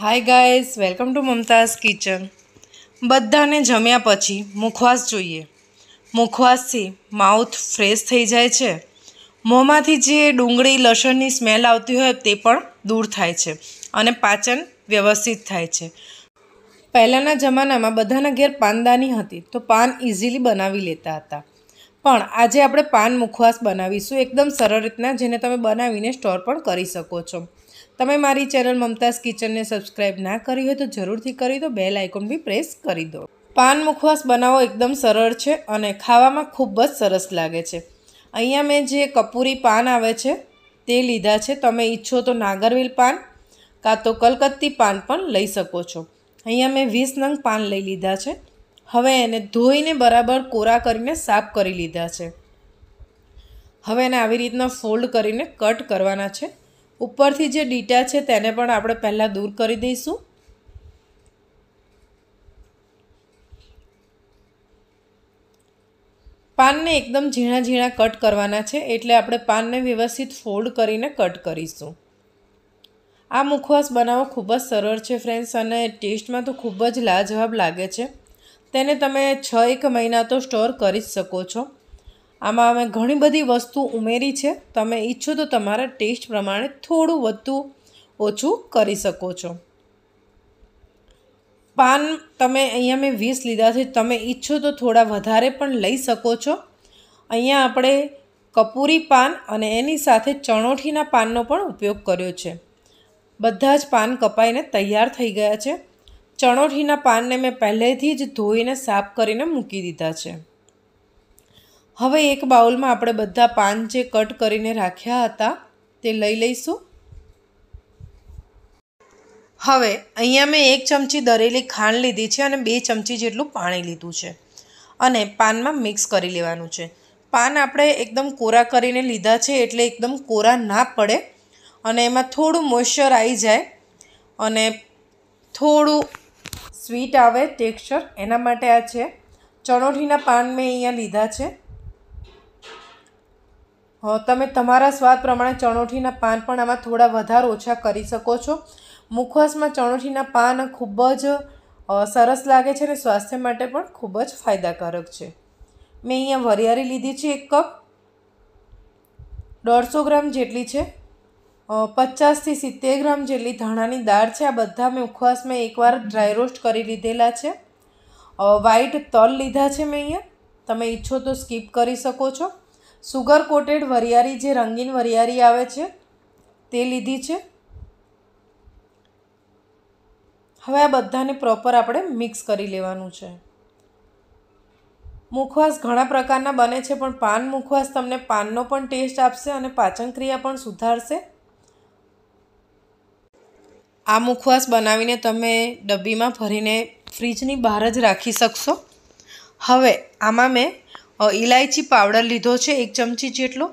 hi guys welcome to Mumtaz kitchen બધાને જમ્યા પછી મુખવાસ જોઈએ મુખવાસથી માઉથ ફ્રેશ થઈ જાય છે મોંમાંથી જે ડુંગળી લસણની સ્મેલ આવતી હોય તે પણ દૂર થાય છે અને પાચન વ્યવસ્થિત થાય છે પહેલાંના જમાનામાં બધાના ઘેર પાનદાની હતી તો પાન ઇઝીલી બનાવી લેતા હતા પણ આજે આપણે પાન મુખવાસ બનાવીશું એકદમ સરળ રીતના જેને તમે બનાવીને સ્ટોર પણ કરી શકો છો તમે મારી ચેનલ મમતાઝ કિચનને સબસ્ક્રાઇબ ના કરી હોય તો જરૂરથી કરી દો બેલ આઇકોન બી પ્રેસ કરી દો પાન મુખવાસ બનાવવો એકદમ સરળ છે અને ખાવામાં ખૂબ જ સરસ લાગે છે અહીંયા મેં જે કપૂરી પાન આવે છે તે લીધા છે તમે ઈચ્છો તો નાગરવીલ પાન કાં તો કલકત્તી પાન પણ લઈ શકો છો અહીંયા મેં વીસ નંગ પાન લઈ લીધા છે હવે એને ધોઈને બરાબર કોરા કરીને સાફ કરી લીધા છે હવે એને આવી રીતના ફોલ્ડ કરીને કટ કરવાના છે ઉપરથી જે ડીટા છે તેને પણ આપણે પહેલાં દૂર કરી દઈશું પાનને એકદમ ઝીણા ઝીણા કટ કરવાના છે એટલે આપણે પાનને વ્યવસ્થિત ફોલ્ડ કરીને કટ કરીશું આ મુખવાસ બનાવવો ખૂબ જ સરળ છે ફ્રેન્ડ્સ અને ટેસ્ટમાં તો ખૂબ જ લાજવાબ લાગે છે તેને તમે છ એક મહિના તો સ્ટોર કરી જ શકો છો આમાં અમે ઘણી બધી વસ્તુ ઉમેરી છે તમે ઈચ્છો તો તમારા ટેસ્ટ પ્રમાણે થોડું વધુ ઓછું કરી શકો છો પાન તમે અહીંયા મેં વીસ લીધા છે તમે ઈચ્છો તો થોડા વધારે પણ લઈ શકો છો અહીંયા આપણે કપૂરી પાન અને એની સાથે ચણોઠીના પાનનો પણ ઉપયોગ કર્યો છે બધા જ પાન કપાઈને તૈયાર થઈ ગયા છે ચણોઠીના પાનને મેં પહેલેથી જ ધોઈને સાફ કરીને મૂકી દીધા છે હવે એક બાઉલમાં આપણે બધા પાન જે કટ કરીને રાખ્યા હતા તે લઈ લઈશું હવે અહીંયા મેં એક ચમચી દરેલી ખાંડ લીધી છે અને બે ચમચી જેટલું પાણી લીધું છે અને પાનમાં મિક્સ કરી લેવાનું છે પાન આપણે એકદમ કોરા કરીને લીધા છે એટલે એકદમ કોરા ના પડે અને એમાં થોડું મોઇશ્ચર આવી જાય અને થોડું સ્વીટ આવે ટેક્સચર એના માટે આ છે ચણોઠીના પાન મેં અહીંયા લીધા છે તમે તમારા સ્વાદ પ્રમાણે ચણોઠીના પાન પણ આમાં થોડા વધારે ઓછા કરી શકો છો મુખવાસમાં ચણોઠીના પાન ખૂબ જ સરસ લાગે છે અને સ્વાસ્થ્ય માટે પણ ખૂબ જ ફાયદાકારક છે મેં અહીંયા વરિયારી લીધી છે એક કપ દોઢસો ગ્રામ જેટલી છે પચાસથી સિત્તેર ગ્રામ જેટલી ધાણાની દાળ છે આ બધા મેં ઉપવાસમાં એકવાર ડ્રાય રોસ્ટ કરી લીધેલા છે વ્હાઈટ તલ લીધા છે મેં અહીંયા તમે ઈચ્છો તો સ્કીપ કરી શકો છો સુગર કોટેડ વરિયારી જે રંગીન વરિયારી આવે છે તે લીધી છે હવે આ બધાને પ્રોપર આપણે મિક્સ કરી લેવાનું છે મુખવાસ ઘણા પ્રકારના બને છે પણ પાન મુખવાસ તમને પાનનો પણ ટેસ્ટ આપશે અને પાચનક્રિયા પણ સુધારશે આ મુખવાસ બનાવીને તમે ડબ્બીમાં ભરીને ફ્રીજની બહાર જ રાખી શકશો હવે આમાં મેં ઈલાયચી પાવડર લીધો છે એક ચમચી જેટલો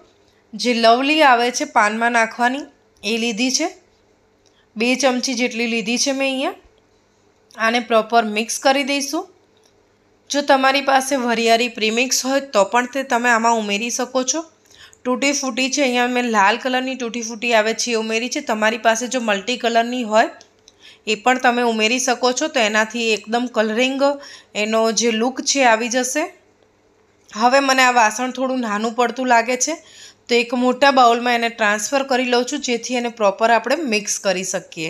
જે લવલી આવે છે પાનમાં નાખવાની એ લીધી છે બે ચમચી જેટલી લીધી છે મેં અહીંયા આને પ્રોપર મિક્સ કરી દઈશું જો તમારી પાસે વરિયારી પ્રીમિક્સ હોય તો પણ તે તમે આમાં ઉમેરી શકો છો તૂટી ફૂટી છે અહીંયા મેં લાલ કલરની તૂટી ફૂટી આવે છે એ ઉમેરી છે તમારી પાસે જો મલ્ટી કલરની હોય એ પણ તમે ઉમેરી શકો છો તો એનાથી એકદમ કલરિંગ એનો જે લુક છે આવી જશે હવે મને આ વાસણ થોડું નાનું પડતું લાગે છે તો એક મોટા બાઉલમાં એને ટ્રાન્સફર કરી લઉં છું જેથી એને પ્રોપર આપણે મિક્સ કરી શકીએ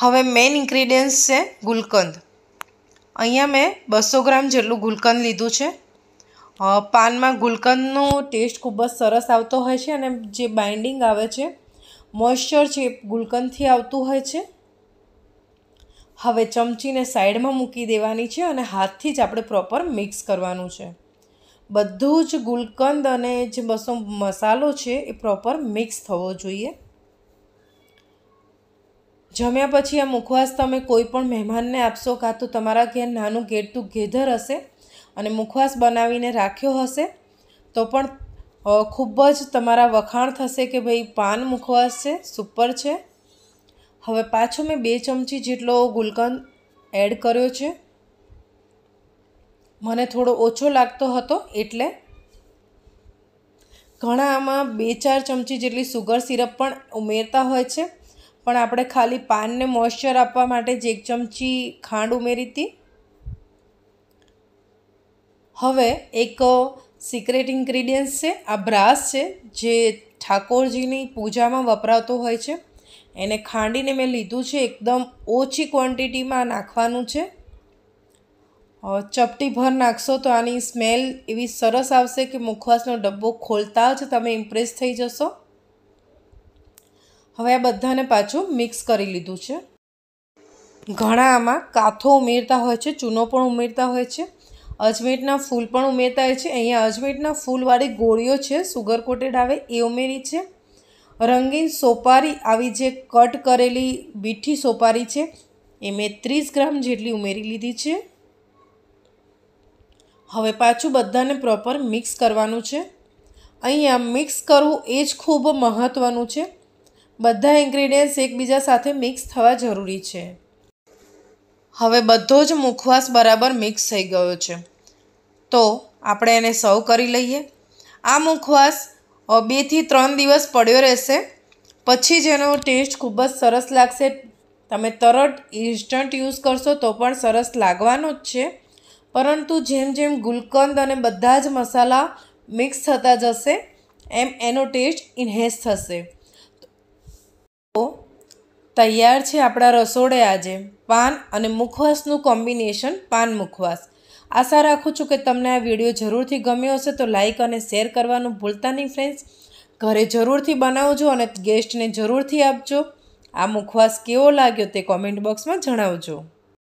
હવે મેઇન ઇન્ગ્રીડિયન્ટ્સ છે ગુલકંદ અહીંયા મેં બસો ગ્રામ જેટલું ગુલકંદ લીધું છે પાનમાં ગુલકંદનો ટેસ્ટ ખૂબ જ સરસ આવતો હોય છે અને જે બાઇન્ડિંગ આવે છે મોઇશ્ચર છે ગુલકંદથી આવતું હોય છે હવે ચમચીને સાઈડમાં મૂકી દેવાની છે અને હાથથી જ આપણે પ્રોપર મિક્સ કરવાનું છે બધું જ ગુલકંદ અને જે બસો મસાલો છે એ પ્રોપર મિક્સ થવો જોઈએ જમ્યા પછી આ મુખવાસ તમે કોઈ પણ મહેમાનને આપશો કાં તો તમારા ઘેર નાનું ગેટ ટુ ગેધર હશે અને મુખવાસ બનાવીને રાખ્યો હશે તો પણ ખૂબ જ તમારા વખાણ થશે કે ભાઈ પાન મુખવાસ છે સુપર છે હવે પાછો મેં બે ચમચી જેટલો ગુલકંદ એડ કર્યો છે મને થોડો ઓછો લાગતો હતો એટલે ઘણા આમાં બે ચાર ચમચી જેટલી સુગર સિરપ પણ ઉમેરતા હોય છે પણ આપણે ખાલી પાનને મોઇશ્ચર આપવા માટે જ એક ચમચી ખાંડ ઉમેરી હતી હવે એક સિક્રેટ ઇન્ગ્રીડિયન્ટ્સ છે આ બ્રાસ છે જે ઠાકોરજીની પૂજામાં વપરાતો હોય છે એને ખાંડીને મેં લીધું છે એકદમ ઓછી ક્વોન્ટિટીમાં નાખવાનું છે ચપટી ભર નાખશો તો આની સ્મેલ એવી સરસ આવશે કે મુખવાસનો ડબ્બો ખોલતા જ તમે ઇમ્પ્રેસ થઈ જશો હવે આ બધાને પાછું મિક્સ કરી લીધું છે ઘણા આમાં કાથો ઉમેરતા હોય છે ચૂનો પણ ઉમેરતા હોય છે અજમેટના ફૂલ પણ ઉમેરતા હોય છે અહીંયા અજમેટના ફૂલવાળી ગોળીઓ છે સુગર કોટેડ આવે એ ઉમેરી છે રંગીન સોપારી આવી જે કટ કરેલી બીઠી સોપારી છે એ મેં ત્રીસ ગ્રામ જેટલી ઉમેરી લીધી છે હવે પાછું બધાને પ્રોપર મિક્સ કરવાનું છે અહીંયા મિક્સ કરવું એ જ ખૂબ મહત્ત્વનું છે બધા ઇન્ગ્રીડિયન્ટ્સ એકબીજા સાથે મિક્સ થવા જરૂરી છે હવે બધો જ મુખવાસ બરાબર મિક્સ થઈ ગયો છે તો આપણે એને સર્વ કરી લઈએ આ મુખવાસ બેથી ત્રણ દિવસ પડ્યો રહેશે પછી જેનો ટેસ્ટ ખૂબ જ સરસ લાગશે તમે તરત ઇન્સ્ટન્ટ યુઝ કરશો તો પણ સરસ લાગવાનો જ છે પરંતુ જેમ જેમ ગુલકંદ અને બધા જ મસાલા મિક્સ થતા જશે એમ એનો ટેસ્ટ ઇન્હેન્સ થશે તો તૈયાર છે આપણા રસોડે આજે પાન અને મુખવાસનું કોમ્બિનેશન પાન મુખવાસ આશા રાખું છું કે તમને આ વિડીયો જરૂરથી ગમ્યો હશે તો લાઇક અને શેર કરવાનું ભૂલતા નહીં ફ્રેન્ડ્સ ઘરે જરૂરથી બનાવજો અને ગેસ્ટને જરૂરથી આપજો આ મુખવાસ કેવો લાગ્યો તે કોમેન્ટ બોક્સમાં જણાવજો